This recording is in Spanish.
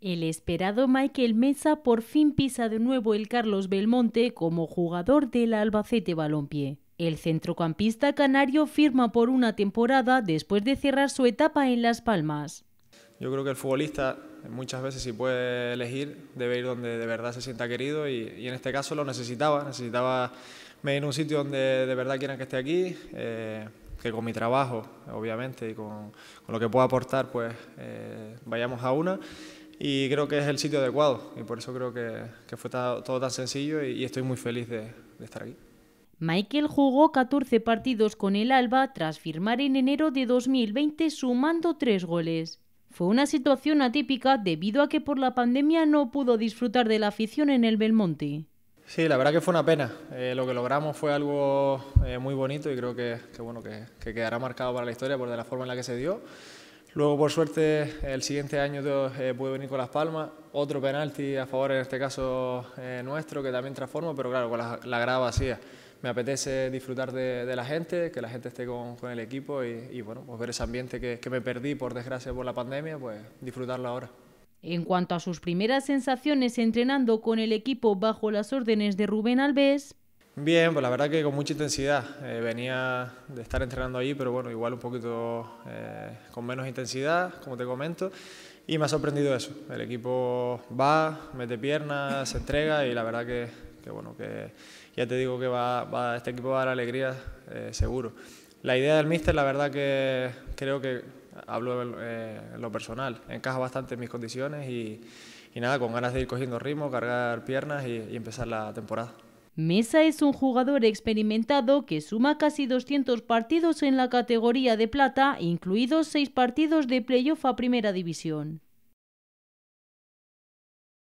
El esperado Michael Mesa por fin pisa de nuevo el Carlos Belmonte como jugador del Albacete Balompié. El centrocampista canario firma por una temporada después de cerrar su etapa en Las Palmas. Yo creo que el futbolista muchas veces si puede elegir debe ir donde de verdad se sienta querido y, en este caso lo necesitaba, necesitaba ir a un sitio donde de verdad quieran que esté aquí, eh, que con mi trabajo obviamente y con, lo que pueda aportar pues eh, vayamos a una y creo que es el sitio adecuado y por eso creo que, fue todo tan sencillo y, estoy muy feliz de, estar aquí. Michael jugó 14 partidos con el Alba tras firmar en enero de 2020 sumando tres goles. Fue una situación atípica debido a que por la pandemia no pudo disfrutar de la afición en el Belmonte. Sí, la verdad que fue una pena. Eh, lo que logramos fue algo eh, muy bonito y creo que, bueno, que, que, quedará marcado para la historia por de la forma en la que se dio. Luego, por suerte, el siguiente año eh, pude venir con Las Palmas, otro penalti a favor, en este caso eh, nuestro, que también transformo, pero claro, con la, la grada vacía. Me apetece disfrutar de, la gente, que la gente esté con, el equipo y, bueno, pues ver ese ambiente que, que me perdí, por desgracia, por la pandemia, pues disfrutarlo ahora. En cuanto a sus primeras sensaciones entrenando con el equipo bajo las órdenes de Rubén Alves, Bien, pues la verdad que con mucha intensidad. Eh, venía de estar entrenando allí, pero bueno, igual un poquito eh, con menos intensidad, como te comento. Y me ha sorprendido eso. El equipo va, mete piernas, se entrega y la verdad que, bueno, que ya te digo que va, va, este equipo va a dar alegría, eh, seguro. La idea del míster, la verdad que creo que, hablo en lo personal, encaja bastante en mis condiciones y, nada, con ganas de ir cogiendo ritmo, cargar piernas y empezar la temporada. Mesa es un jugador experimentado que suma casi 200 partidos en la categoría de plata, incluidos seis partidos de playoff a primera división.